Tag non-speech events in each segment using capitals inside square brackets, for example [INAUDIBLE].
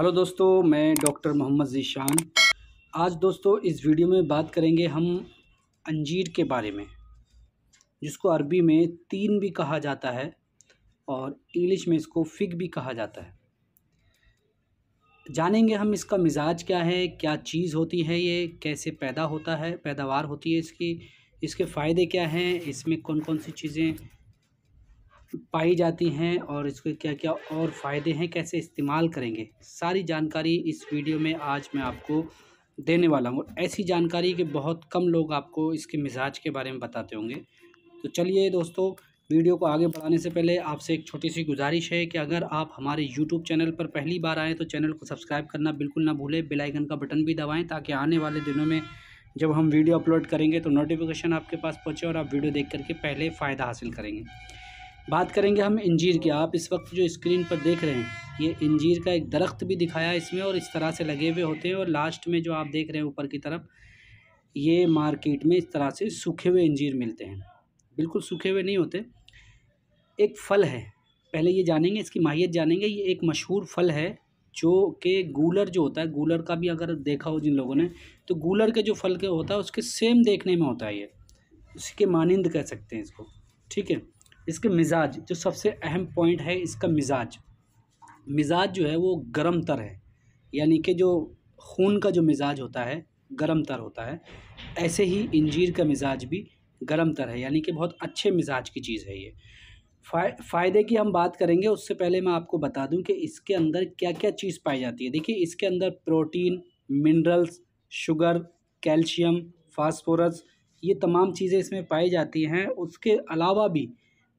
hello दोस्तों मैं doctor Mohammad Zeeshan आज दोस्तों इस वीडियो में बात करेंगे हम अंजीर के बारे में जिसको अरबी में तीन भी कहा जाता है और इंग्लिश में इसको फिग भी कहा जाता है जानेंगे हम इसका मिजाज क्या है क्या चीज़ होती है ये कैसे पैदा होता है पैदावार होती है इसकी इसके फ़ायदे क्या हैं इसमें कौन कौन सी चीज़ें पाई जाती हैं और इसके क्या क्या और फ़ायदे हैं कैसे इस्तेमाल करेंगे सारी जानकारी इस वीडियो में आज मैं आपको देने वाला हूँ ऐसी जानकारी कि बहुत कम लोग आपको इसके मिजाज के बारे में बताते होंगे तो चलिए दोस्तों वीडियो को आगे बढ़ाने से पहले आपसे एक छोटी सी गुजारिश है कि अगर आप हमारे यूट्यूब चैनल पर पहली बार आएँ तो चैनल को सब्सक्राइब करना बिल्कुल ना भूलें बेलाइकन का बटन भी दबाएँ ताकि आने वाले दिनों में जब हम वीडियो अपलोड करेंगे तो नोटिफिकेशन आपके पास पहुँचे और आप वीडियो देख करके पहले फ़ायदा हासिल करेंगे बात करेंगे हम इंजीर की आप इस वक्त जो स्क्रीन पर देख रहे हैं ये इंजीर का एक दरख्त भी दिखाया इसमें और इस तरह से लगे हुए होते हैं और लास्ट में जो आप देख रहे हैं ऊपर की तरफ ये मार्केट में इस तरह से सूखे हुए इंजीर मिलते हैं बिल्कुल सूखे हुए नहीं होते एक फल है पहले ये जानेंगे इसकी माहियत जानेंगे ये एक मशहूर फल है जो के गूलर जो होता है गूलर का भी अगर देखा हो जिन लोगों ने तो गूलर के जो फल के होता है उसके सेम देखने में होता है ये उसके मानिंद कह सकते हैं इसको ठीक है इसके मिजाज जो सबसे अहम पॉइंट है इसका मिजाज मिजाज जो है वो गर्म तर है यानी कि जो खून का जो मिजाज होता है गर्म तर होता है ऐसे ही इंजीर का मिजाज भी गर्म तर है यानी कि बहुत अच्छे मिजाज की चीज़ है ये फ़ायदे की हम बात करेंगे उससे पहले मैं आपको बता दूं कि इसके अंदर क्या क्या चीज़ पाई जाती है देखिए इसके अंदर protein minerals sugar calcium phosphorus ये तमाम चीज़ें इसमें पाई जाती हैं उसके अलावा भी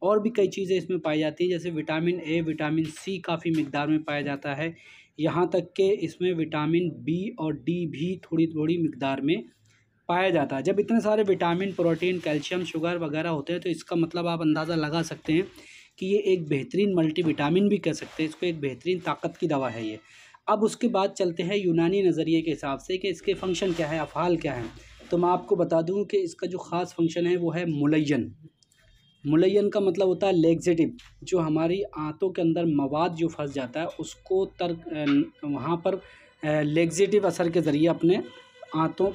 और भी कई चीज़ें इसमें पाई जाती हैं जैसे विटामिन ए विटामिन सी काफ़ी मकदार में पाया जाता है यहाँ तक के इसमें विटामिन बी और डी भी थोड़ी थोड़ी मकदार में पाया जाता है जब इतने सारे विटामिन प्रोटीन कैल्शियम शुगर वगैरह होते हैं तो इसका मतलब आप अंदाज़ा लगा सकते हैं कि ये एक बेहतरीन मल्टी विटामिन भी कह सकते हैं इसको एक बेहतरीन ताकत की दवा है ये अब उसके बाद चलते हैं यूनानी नज़रिए के हिसाब से कि इसके फंक्शन क्या है अफ़ाल क्या है तो मैं आपको बता दूँ कि इसका जो ख़ास फंक्शन है वो है मुलैन मुलयन का मतलब होता है लेग्जेटिव जो हमारी आंतों के अंदर मवाद जो फंस जाता है उसको तर वहाँ पर लेग्जेटिव असर के ज़रिए अपने आंतों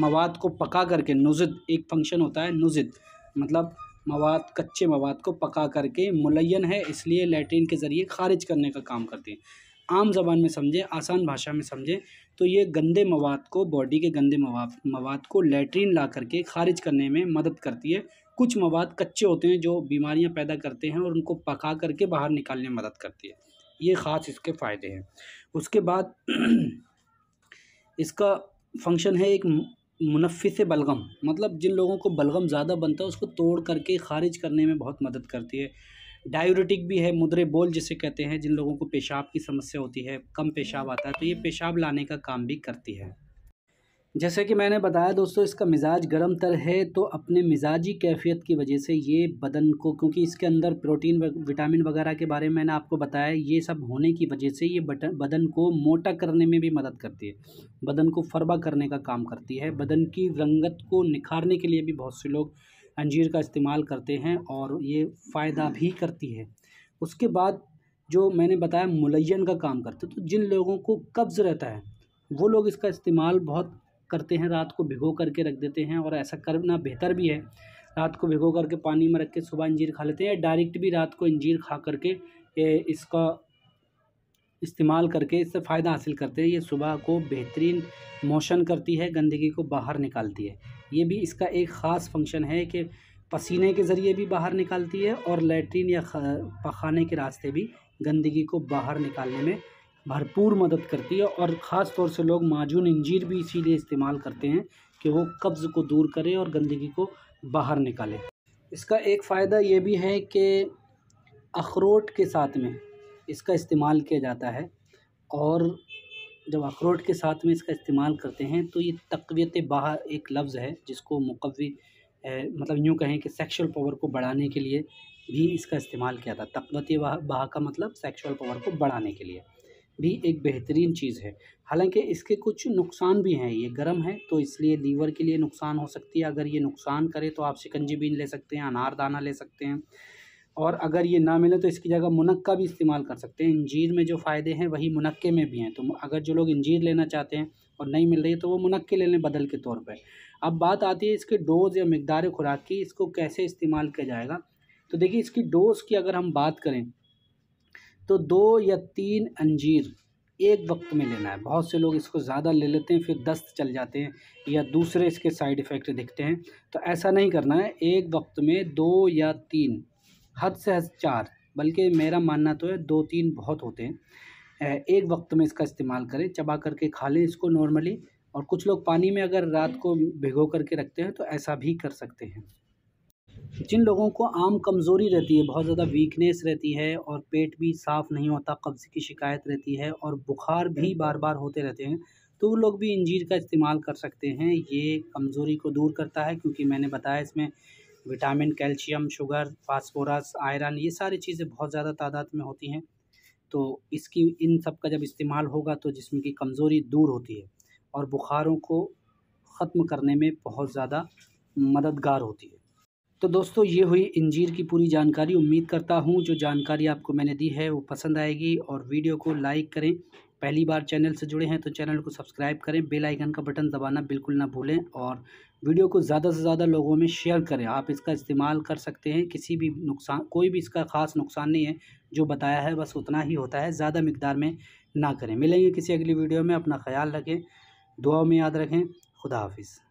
मवाद को पका करके नुजद एक फंक्शन होता है नुजद मतलब मवाद कच्चे मवाद को पका करके मुलयन है इसलिए लैट्रिन के ज़रिए खारिज करने का काम करते हैं आम जबान में समझें आसान भाषा में समझें तो ये गंदे मवाद को बॉडी के गंदे मवाद मवाद को लेट्रीन ला करके खारिज करने में मदद करती है कुछ मवाद कच्चे होते हैं जो बीमारियां पैदा करते हैं और उनको पका करके बाहर निकालने में मदद करती है ये ख़ास इसके फ़ायदे हैं उसके बाद [CLEARS THROAT] इसका फंक्शन है एक मुनफिस बलगम मतलब जिन लोगों को बलगम ज़्यादा बनता है उसको तोड़ करके खारिज करने में बहुत मदद करती है डायूरेटिक भी है मुद्रे बोल जिसे कहते हैं जिन लोगों को पेशाब की समस्या होती है कम पेशाब आता है तो ये पेशाब लाने का काम भी करती है जैसे कि मैंने बताया दोस्तों इसका मिजाज गर्म तर है तो अपने मिजाजी कैफियत की वजह से ये बदन को क्योंकि इसके अंदर प्रोटीन विटामिन वगैरह के बारे में मैंने आपको बताया ये सब होने की वजह से ये बटन बदन को मोटा करने में भी मदद करती है बदन को फरबा करने का काम करती है बदन की रंगत को निखारने के लिए भी बहुत से लोग अंजीर का इस्तेमाल करते हैं और ये फ़ायदा भी करती है उसके बाद जो मैंने बताया मुलैन का काम करते तो जिन लोगों को कब्ज़ रहता है वो लोग इसका इस्तेमाल बहुत करते हैं रात को भिगो करके रख देते हैं और ऐसा करना बेहतर भी है रात को भिगो करके पानी में रख के सुबह अंजीर खा लेते हैं या डायरेक्ट भी रात को अंजीर खा करके इसका इस्तेमाल करके इससे फ़ायदा हासिल करते हैं ये सुबह को बेहतरीन मोशन करती है गंदगी को बाहर निकालती है ये भी इसका एक ख़ास फंक्शन है कि पसीने के ज़रिए भी बाहर निकालती है और लेटरिन या पखाने के रास्ते भी गंदगी को बाहर निकालने में भरपूर मदद करती है और ख़ास तौर से लोग माजून इंजीर भी इसीलिए इस्तेमाल करते हैं कि वो कब्ज़ को दूर करें और गंदगी को बाहर निकालें इसका एक फ़ायदा ये भी है कि अखरोट के साथ में इसका इस्तेमाल किया जाता है और जब अखरोट के साथ में इसका इस्तेमाल करते हैं तो ये तकवीत बाहर एक लफ्ज़ है जिसको मुकवी मतलब यूँ कहें कि सेक्शुअल पावर को बढ़ाने के लिए भी इसका इस्तेमाल किया था तकवत बाह, का मतलब सेक्शुअल पावर को बढ़ाने के लिए भी एक बेहतरीन चीज़ है हालांकि इसके कुछ नुकसान भी हैं ये गर्म है तो इसलिए लीवर के लिए नुकसान हो सकती है अगर ये नुकसान करे तो आप शिकंजी बीन ले सकते हैं अनार दाना ले सकते हैं और अगर ये ना मिले तो इसकी जगह मुनक्का भी इस्तेमाल कर सकते हैं इंजीर में जो फ़ायदे हैं वही मुनक्के में भी हैं तो अगर जो लोग इंजीर लेना चाहते हैं और नहीं मिल रही है तो वो मुनक्के ले लें बदल के तौर पर अब बात आती है इसके डोज़ या मकदार खुराक की इसको कैसे इस्तेमाल किया जाएगा तो देखिए इसकी डोज़ की अगर हम बात करें तो दो या तीन अंजीर एक वक्त में लेना है बहुत से लोग इसको ज़्यादा ले लेते हैं फिर दस्त चल जाते हैं या दूसरे इसके साइड इफ़ेक्ट दिखते हैं तो ऐसा नहीं करना है एक वक्त में दो या तीन हद से हद चार बल्कि मेरा मानना तो है दो तीन बहुत होते हैं एक वक्त में इसका इस्तेमाल करें चबा करके खा लें इसको नॉर्मली और कुछ लोग पानी में अगर रात को भिगो करके रखते हैं तो ऐसा भी कर सकते हैं जिन लोगों को आम कमज़ोरी रहती है बहुत ज़्यादा वीकनेस रहती है और पेट भी साफ़ नहीं होता कब्ज़ की शिकायत रहती है और बुखार भी बार बार होते रहते हैं तो वो लोग भी इंजीर का इस्तेमाल कर सकते हैं ये कमज़ोरी को दूर करता है क्योंकि मैंने बताया इसमें vitamin calcium sugar phosphorus iron ये सारी चीज़ें बहुत ज़्यादा तादाद में होती हैं तो इसकी इन सब का जब इस्तेमाल होगा तो जिसम की कमज़ोरी दूर होती है और बुखारों को ख़त्म करने में बहुत ज़्यादा मददगार होती है तो दोस्तों ये हुई इंजीर की पूरी जानकारी उम्मीद करता हूँ जो जानकारी आपको मैंने दी है वो पसंद आएगी और वीडियो को लाइक करें पहली बार चैनल से जुड़े हैं तो चैनल को सब्सक्राइब करें बेल आइकन का बटन दबाना बिल्कुल ना भूलें और वीडियो को ज़्यादा से ज़्यादा लोगों में शेयर करें आप इसका इस्तेमाल कर सकते हैं किसी भी नुकसान कोई भी इसका ख़ास नुकसान नहीं है जो बताया है बस उतना ही होता है ज़्यादा मकदार में ना करें मिलेंगे किसी अगली वीडियो में अपना ख्याल रखें दुआ में याद रखें खुदा हाफिज़